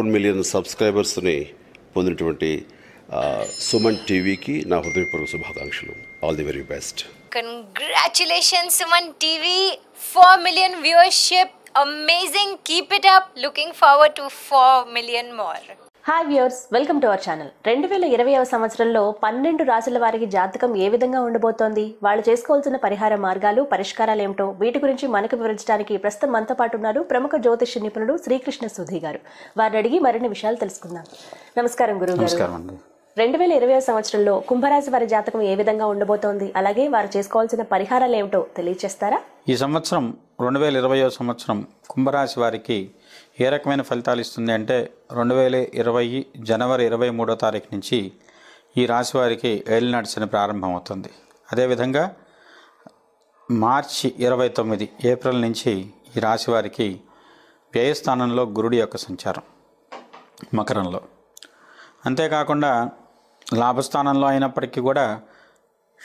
four million సబ్స్క్రైబర్స్ని పొందినటువంటి సుమన్ టీవీకి నా హృదయపూర్వక శుభాకాంక్షలు all the very best congratulation Suman TV four million viewership amazing keep it up looking forward to four million more hi viewers welcome to our channel రెండు వేల ఇరవైవ సంవత్సరంలో పన్నెండు రాశుల వారికి జాతకం ఏ విధంగా ఉండబోతోంది వాళ్ళు చేసుకోవాల్సిన పరిహార మార్గాలు పరిష్కారాలు ఏమిటో వీటి గురించి మనకు వివరించడానికి ప్రస్తుతం మనతో పాటు ఉన్నారు ప్రముఖ జ్యోతిష నిపుణుడు శ్రీకృష్ణ సుధి గారు వారిని అడిగి మరిన్ని విషయాలు తెలుసుకుందాం నమస్కారం గురువు గారు రెండు వేల ఇరవై సంవత్సరంలో కుంభరాశి వారి జాతకం ఏ విధంగా ఉండబోతోంది అలాగే వారు చేసుకోవాల్సిన పరిహారాలు ఏమిటో తెలియజేస్తారా ఈ సంవత్సరం రెండు వేల ఇరవై సంవత్సరం కుంభరాశి వారికి ఏ రకమైన ఫలితాలు ఇస్తుంది అంటే రెండు వేల ఇరవై జనవరి ఇరవై మూడో తారీఖు నుంచి ఈ రాశి వారికి ఏలినాటి శని ప్రారంభమవుతుంది అదేవిధంగా మార్చి ఇరవై తొమ్మిది ఏప్రిల్ నుంచి ఈ రాశి వారికి వ్యయస్థానంలో గురుడి యొక్క సంచారం మకరంలో అంతేకాకుండా లాభస్థానంలో అయినప్పటికీ కూడా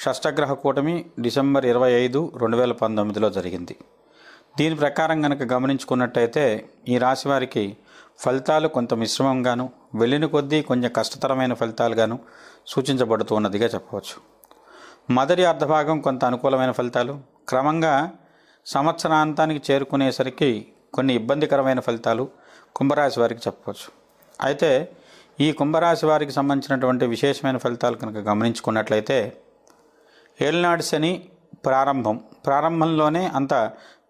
షష్టగ్రహ కూటమి డిసెంబర్ ఇరవై ఐదు రెండు వేల పంతొమ్మిదిలో జరిగింది దీని ప్రకారం కనుక గమనించుకున్నట్టయితే ఈ రాశి వారికి ఫలితాలు కొంత మిశ్రమంగాను వెళ్ళిన కొద్దీ కొంచెం కష్టతరమైన ఫలితాలుగాను సూచించబడుతూ ఉన్నదిగా చెప్పవచ్చు మొదటి అర్ధభాగం కొంత అనుకూలమైన ఫలితాలు క్రమంగా సంవత్సరాంతానికి చేరుకునేసరికి కొన్ని ఇబ్బందికరమైన ఫలితాలు కుంభరాశి వారికి చెప్పవచ్చు అయితే ఈ కుంభరాశి వారికి సంబంధించినటువంటి విశేషమైన ఫలితాలు కనుక గమనించుకున్నట్లయితే ఏళ్ళనాడు శని ప్రారంభం ప్రారంభంలోనే అంత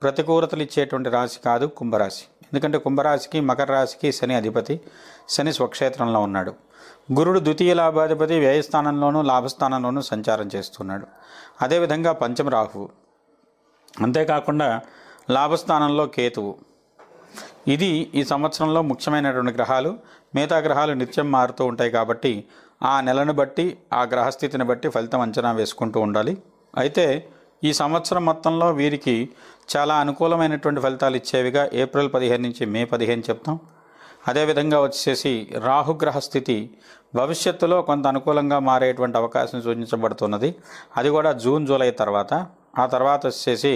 ప్రతికూలతలు ఇచ్చేటువంటి రాశి కాదు కుంభరాశి ఎందుకంటే కుంభరాశికి మకర రాశికి శని అధిపతి శని స్వక్షేత్రంలో ఉన్నాడు గురుడు ద్వితీయ లాభాధిపతి వ్యయస్థానంలోనూ లాభస్థానంలోనూ సంచారం చేస్తున్నాడు అదేవిధంగా పంచమ రాహువు అంతేకాకుండా లాభస్థానంలో కేతువు ఇది ఈ సంవత్సరంలో ముఖ్యమైనటువంటి గ్రహాలు మిగతా గ్రహాలు నిత్యం మారుతూ ఉంటాయి కాబట్టి ఆ నెలను బట్టి ఆ గ్రహస్థితిని బట్టి ఫలితం అంచనా వేసుకుంటూ ఉండాలి అయితే ఈ సంవత్సరం మొత్తంలో వీరికి చాలా అనుకూలమైనటువంటి ఫలితాలు ఇచ్చేవిగా ఏప్రిల్ పదిహేను నుంచి మే పదిహేను చెప్తాం అదేవిధంగా వచ్చేసి రాహుగ్రహ స్థితి భవిష్యత్తులో కొంత అనుకూలంగా మారేటువంటి అవకాశం సూచించబడుతున్నది అది కూడా జూన్ జూలై తర్వాత ఆ తర్వాత వచ్చేసి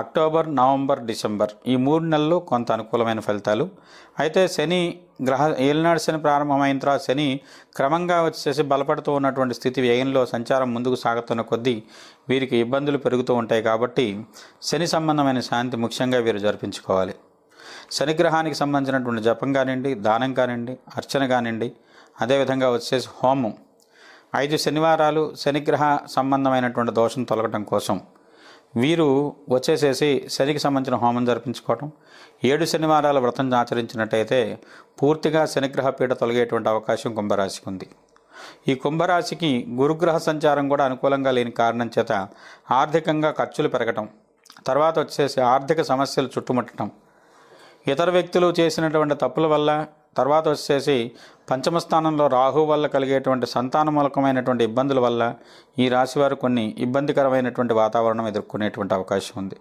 అక్టోబర్ నవంబర్ డిసెంబర్ ఈ మూడు నెలలు కొంత అనుకూలమైన ఫలితాలు అయితే శని గ్రహ ఏలినాడు శని ప్రారంభమైన తర్వాత శని క్రమంగా వచ్చేసి బలపడుతూ ఉన్నటువంటి స్థితి వ్యయంలో సంచారం ముందుకు సాగుతున్న కొద్దీ వీరికి ఇబ్బందులు పెరుగుతూ ఉంటాయి కాబట్టి శని సంబంధమైన శాంతి ముఖ్యంగా వీరు జరిపించుకోవాలి శనిగ్రహానికి సంబంధించినటువంటి జపం కానివ్వండి దానం కానివ్వండి అర్చన కానివ్వండి అదేవిధంగా వచ్చేసి హోమం ఐదు శనివారాలు శనిగ్రహ సంబంధమైనటువంటి దోషం తొలగటం కోసం వీరు వచ్చేసేసి శనికి సంబంధించిన హోమం జరిపించుకోవటం ఏడు శనివారాల వ్రతం ఆచరించినట్టయితే పూర్తిగా శనిగ్రహ పీడ తొలగేటువంటి అవకాశం కుంభరాశికి ఉంది ఈ కుంభరాశికి గురుగ్రహ సంచారం కూడా అనుకూలంగా లేని కారణం చేత ఆర్థికంగా ఖర్చులు పెరగటం తర్వాత వచ్చేసి ఆర్థిక సమస్యలు చుట్టుముట్టడం ఇతర వ్యక్తులు చేసినటువంటి తప్పుల వల్ల తర్వాత వచ్చేసి పంచమ స్థానంలో రాహు వల్ల కలిగేటువంటి సంతాన మూలకమైనటువంటి ఇబ్బందుల వల్ల ఈ రాశివారు కొన్ని ఇబ్బందికరమైనటువంటి వాతావరణం ఎదుర్కొనేటువంటి అవకాశం ఉంది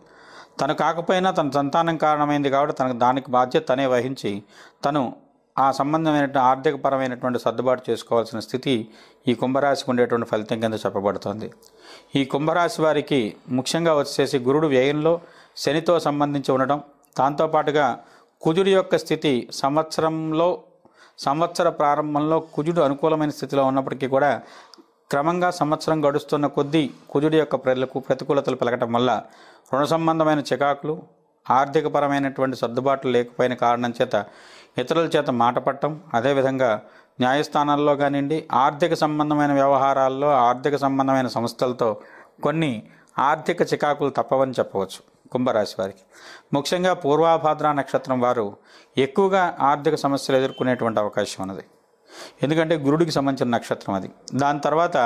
తను కాకపోయినా తన సంతానం కారణమైంది కాబట్టి తనకు దానికి బాధ్యత తనే వహించి తను ఆ సంబంధమైన ఆర్థికపరమైనటువంటి సర్దుబాటు చేసుకోవాల్సిన స్థితి ఈ కుంభరాశికి ఉండేటువంటి ఫలితం కింద చెప్పబడుతుంది ఈ కుంభరాశి వారికి ముఖ్యంగా వచ్చేసి గురుడు వ్యయంలో శనితో సంబంధించి ఉండడం దాంతోపాటుగా కుజుడి యొక్క స్థితి సంవత్సరంలో సంవత్సర ప్రారంభంలో కుజుడు అనుకూలమైన స్థితిలో ఉన్నప్పటికీ కూడా క్రమంగా సంవత్సరం గడుస్తున్న కొద్దీ కుజుడి యొక్క ప్రజలకు ప్రతికూలతలు పలకటం వల్ల రుణ సంబంధమైన చికాకులు ఆర్థికపరమైనటువంటి సర్దుబాట్లు లేకపోయిన కారణం చేత ఇతరుల చేత మాట పట్టడం అదేవిధంగా న్యాయస్థానాల్లో కానివ్వండి ఆర్థిక సంబంధమైన వ్యవహారాల్లో ఆర్థిక సంబంధమైన సంస్థలతో కొన్ని ఆర్థిక చికాకులు తప్పవని చెప్పవచ్చు కుంభరాశి వారికి ముఖ్యంగా పూర్వాభాద్ర నక్షత్రం వారు ఎక్కువగా ఆర్థిక సమస్యలు ఎదుర్కొనేటువంటి అవకాశం ఉన్నది ఎందుకంటే గురుడికి సంబంధించిన నక్షత్రం అది దాని తర్వాత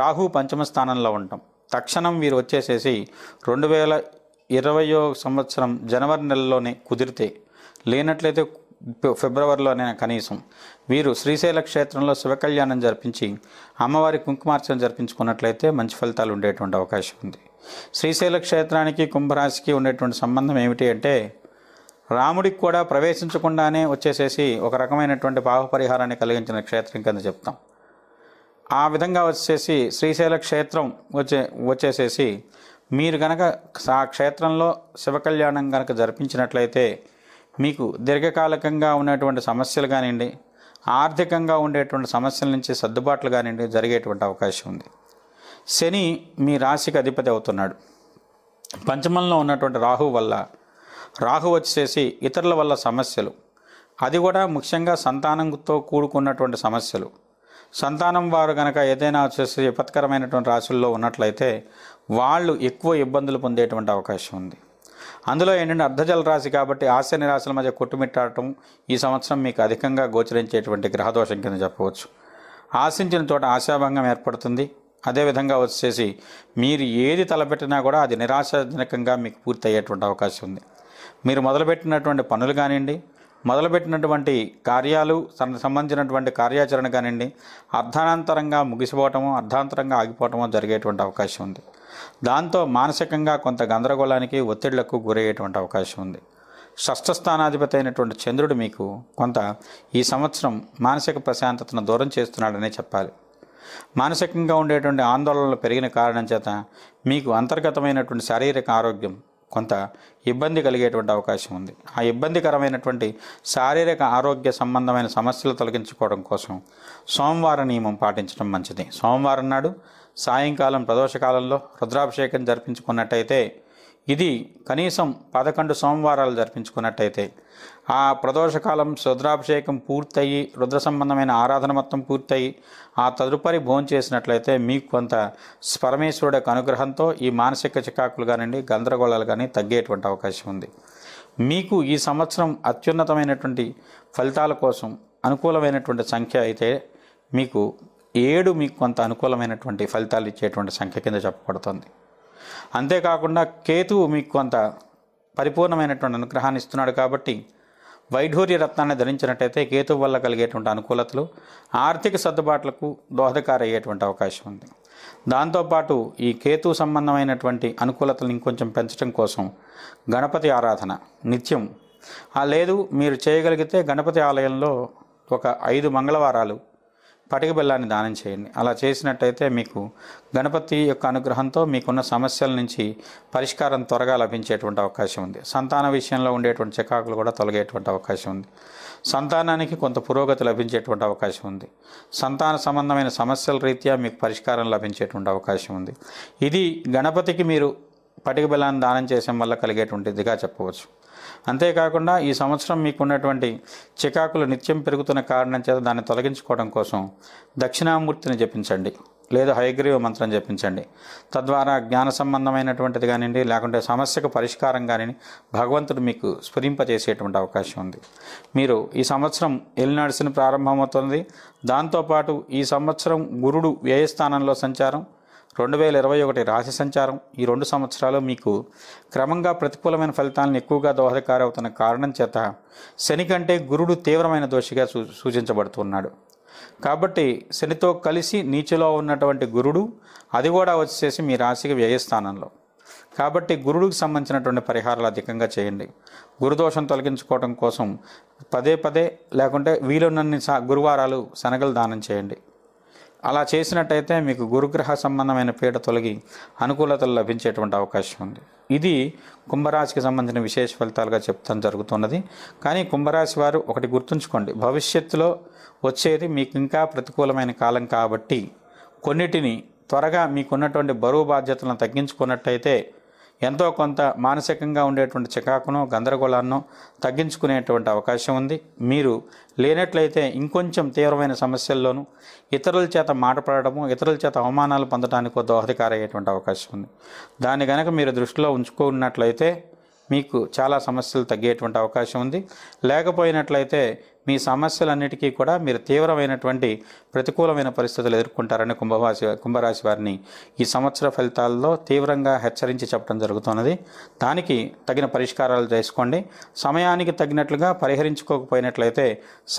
రాహు పంచమ స్థానంలో ఉండటం తక్షణం వీరు వచ్చేసేసి రెండు వేల ఇరవయో సంవత్సరం జనవరి నెలలోనే కుదిరితే లేనట్లయితే ఫిబ్రవరిలోనే కనీసం వీరు శ్రీశైల క్షేత్రంలో శివకళ్యాణం జరిపించి అమ్మవారి కుంకుమార్చన జరిపించుకున్నట్లయితే మంచి ఫలితాలు ఉండేటువంటి అవకాశం ఉంది శ్రీశైల క్షేత్రానికి కుంభరాశికి ఉండేటువంటి సంబంధం ఏమిటి అంటే రాముడికి కూడా ప్రవేశించకుండానే వచ్చేసేసి ఒక రకమైనటువంటి పాప పరిహారాన్ని కలిగించిన క్షేత్రం కింద చెప్తాం ఆ విధంగా వచ్చేసి శ్రీశైల క్షేత్రం వచ్చే వచ్చేసేసి మీరు కనుక ఆ క్షేత్రంలో శివకళ్యాణం కనుక జరిపించినట్లయితే మీకు దీర్ఘకాలికంగా ఉన్నటువంటి సమస్యలు కానివ్వండి ఆర్థికంగా ఉండేటువంటి సమస్యల నుంచి సర్దుబాట్లు కానివ్వండి జరిగేటువంటి అవకాశం ఉంది శని మీ రాశికి అధిపతి అవుతున్నాడు పంచమంలో ఉన్నటువంటి రాహు వల్ల రాహు వచ్చేసి ఇతరుల వల్ల సమస్యలు అది కూడా ముఖ్యంగా సంతానంతో కూడుకున్నటువంటి సమస్యలు సంతానం వారు కనుక ఏదైనా వచ్చేసి విపత్కరమైనటువంటి రాశుల్లో ఉన్నట్లయితే వాళ్ళు ఎక్కువ ఇబ్బందులు పొందేటువంటి అవకాశం ఉంది అందులో ఏంటంటే అర్ధజల రాశి కాబట్టి ఆశని రాశుల మధ్య కొట్టుమిట్టాడటం ఈ సంవత్సరం మీకు అధికంగా గోచరించేటువంటి గ్రహదోషం కింద చెప్పవచ్చు ఆశించిన చోట ఆశాభంగం ఏర్పడుతుంది అదేవిధంగా వచ్చేసి మీరు ఏది తలపెట్టినా కూడా అది నిరాశాజనకంగా మీకు పూర్తి అయ్యేటువంటి అవకాశం ఉంది మీరు మొదలుపెట్టినటువంటి పనులు కానివ్వండి మొదలుపెట్టినటువంటి కార్యాలు సంబంధించినటువంటి కార్యాచరణ కానివ్వండి అర్ధానంతరంగా ముగిసిపోవటము అర్ధాంతరంగా ఆగిపోవటము జరిగేటువంటి అవకాశం ఉంది దాంతో మానసికంగా కొంత గందరగోళానికి ఒత్తిళ్లకు గురయ్యేటువంటి అవకాశం ఉంది షష్ట స్థానాధిపతి అయినటువంటి చంద్రుడు మీకు కొంత ఈ సంవత్సరం మానసిక ప్రశాంతతను దూరం చేస్తున్నాడనే చెప్పాలి మానసికంగా ఉండేటువంటి ఆందోళనలు పెరిగిన కారణం చేత మీకు అంతర్గతమైనటువంటి శారీరక ఆరోగ్యం కొంత ఇబ్బంది కలిగేటువంటి అవకాశం ఉంది ఆ ఇబ్బందికరమైనటువంటి శారీరక ఆరోగ్య సంబంధమైన సమస్యలు తొలగించుకోవడం కోసం సోమవార నియమం పాటించడం మంచిది సోమవారం నాడు సాయంకాలం ప్రదోషకాలంలో రుద్రాభిషేకం జరిపించుకున్నట్టయితే ఇది కనీసం పదకొండు సోమవారాలు జరిపించుకున్నట్టయితే ఆ ప్రదోషకాలం రుద్రాభిషేకం పూర్తయి రుద్ర సంబంధమైన ఆరాధన మొత్తం పూర్తయి ఆ తదుపరి భోజనం చేసినట్లయితే మీకు కొంత పరమేశ్వరుడి యొక్క అనుగ్రహంతో ఈ మానసిక చికాకులు కానివ్వండి గందరగోళాలు కానీ తగ్గేటువంటి అవకాశం ఉంది మీకు ఈ సంవత్సరం అత్యున్నతమైనటువంటి ఫలితాల కోసం అనుకూలమైనటువంటి సంఖ్య అయితే మీకు ఏడు మీకు కొంత అనుకూలమైనటువంటి ఫలితాలు ఇచ్చేటువంటి సంఖ్య కింద చెప్పబడుతుంది అంతేకాకుండా కేతువు మీకు కొంత పరిపూర్ణమైనటువంటి అనుగ్రహాన్ని ఇస్తున్నాడు కాబట్టి వైఢూర్య రత్నాన్ని ధరించినట్టయితే కేతు వల్ల కలిగేటువంటి అనుకూలతలు ఆర్థిక సర్దుబాట్లకు దోహదకారయ్యేటువంటి అవకాశం ఉంది దాంతోపాటు ఈ కేతు సంబంధమైనటువంటి అనుకూలతలు ఇంకొంచెం పెంచడం కోసం గణపతి ఆరాధన నిత్యం ఆ లేదు మీరు చేయగలిగితే గణపతి ఆలయంలో ఒక ఐదు మంగళవారాలు పటిక బెల్లాన్ని దానం చేయండి అలా చేసినట్టయితే మీకు గణపతి యొక్క అనుగ్రహంతో మీకున్న సమస్యల నుంచి పరిష్కారం త్వరగా లభించేటువంటి అవకాశం ఉంది సంతాన విషయంలో ఉండేటువంటి చికాకులు కూడా తొలగేటువంటి అవకాశం ఉంది సంతానానికి కొంత పురోగతి లభించేటువంటి అవకాశం ఉంది సంతాన సంబంధమైన సమస్యల రీత్యా మీకు పరిష్కారం లభించేటువంటి అవకాశం ఉంది ఇది గణపతికి మీరు పటిక బెల్లాన్ని దానం చేసే వల్ల కలిగేటువంటిదిగా చెప్పవచ్చు అంతేకాకుండా ఈ సంవత్సరం మీకున్నటువంటి చికాకులు నిత్యం పెరుగుతున్న కారణం చేత దాన్ని తొలగించుకోవడం కోసం దక్షిణామూర్తిని జపించండి లేదా హయగ్రీవ మంత్రం జపించండి తద్వారా జ్ఞాన సంబంధమైనటువంటిది కానివ్వండి లేకుంటే సమస్యకు పరిష్కారం కానివ్వండి భగవంతుడు మీకు స్ఫురింపజేసేటువంటి అవకాశం ఉంది మీరు ఈ సంవత్సరం ఎల్లినడిసిన ప్రారంభమవుతుంది దాంతోపాటు ఈ సంవత్సరం గురుడు వ్యయస్థానంలో సంచారం రెండు వేల ఇరవై ఒకటి రాశి సంచారం ఈ రెండు సంవత్సరాలు మీకు క్రమంగా ప్రతికూలమైన ఫలితాలను ఎక్కువగా దోహదకారవుతున్న కారణం చేత శని కంటే గురుడు తీవ్రమైన దోషిగా సూ సూచించబడుతున్నాడు కాబట్టి శనితో కలిసి నీచులో ఉన్నటువంటి గురుడు అది కూడా వచ్చేసి మీ రాశికి వ్యయస్థానంలో కాబట్టి గురుడికి సంబంధించినటువంటి పరిహారాలు అధికంగా చేయండి గురుదోషం తొలగించుకోవడం కోసం పదే పదే లేకుంటే వీలున్నన్ని గురువారాలు శనగలు దానం చేయండి అలా చేసినట్టయితే మీకు గురుగ్రహ సంబంధమైన పీడ తొలగి అనుకూలతలు లభించేటువంటి అవకాశం ఉంది ఇది కుంభరాశికి సంబంధించిన విశేష ఫలితాలుగా చెప్తాం జరుగుతున్నది కానీ కుంభరాశి వారు ఒకటి గుర్తుంచుకోండి భవిష్యత్తులో వచ్చేది మీకు ఇంకా ప్రతికూలమైన కాలం కాబట్టి కొన్నిటిని త్వరగా మీకున్నటువంటి బరువు బాధ్యతలను తగ్గించుకున్నట్టయితే ఎంతో కొంత మానసికంగా ఉండేటువంటి చికాకును గందరగోళాలను తగ్గించుకునేటువంటి అవకాశం ఉంది మీరు లేనట్లయితే ఇంకొంచెం తీవ్రమైన సమస్యల్లోనూ ఇతరుల చేత మాటపడము ఇతరుల చేత అవమానాలు పొందడానికి దోహదకారయ్యేటువంటి అవకాశం ఉంది దాన్ని కనుక మీరు దృష్టిలో ఉంచుకున్నట్లయితే మీకు చాలా సమస్యలు తగ్గేటువంటి అవకాశం ఉంది లేకపోయినట్లయితే మీ సమస్యలన్నిటికీ కూడా మీరు తీవ్రమైనటువంటి ప్రతికూలమైన పరిస్థితులు ఎదుర్కొంటారని కుంభరాశి కుంభరాశి వారిని ఈ సంవత్సర ఫలితాల్లో తీవ్రంగా హెచ్చరించి చెప్పడం జరుగుతున్నది దానికి తగిన పరిష్కారాలు చేసుకోండి సమయానికి తగినట్లుగా పరిహరించుకోకపోయినట్లయితే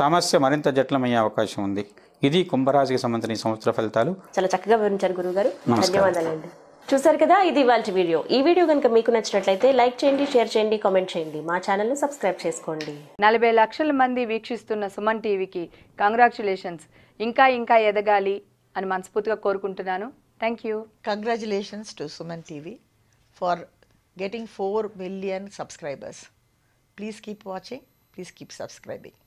సమస్య మరింత జటిలమయ్యే అవకాశం ఉంది ఇది కుంభరాశికి సంబంధించిన ఈ సంవత్సర ఫలితాలు చాలా చక్కగా వివరించారు గురువు గారు ధన్యవాదాలండి చూసారు కదా ఇది వాళ్ళ వీడియో ఈ వీడియో కనుక మీకు నచ్చినట్లయితే లైక్ చేయండి షేర్ చేయండి కామెంట్ చేయండి మా ను సబ్స్క్రైబ్ చేసుకోండి నలభై లక్షల మంది వీక్షిస్తున్న సుమన్ టీవీకి కంగ్రాచులేషన్స్ ఇంకా ఇంకా ఎదగాలి అని మనస్ఫూర్తిగా కోరుకుంటున్నాను thank you congratulations to Suman TV for getting four million subscribers please keep watching please keep subscribing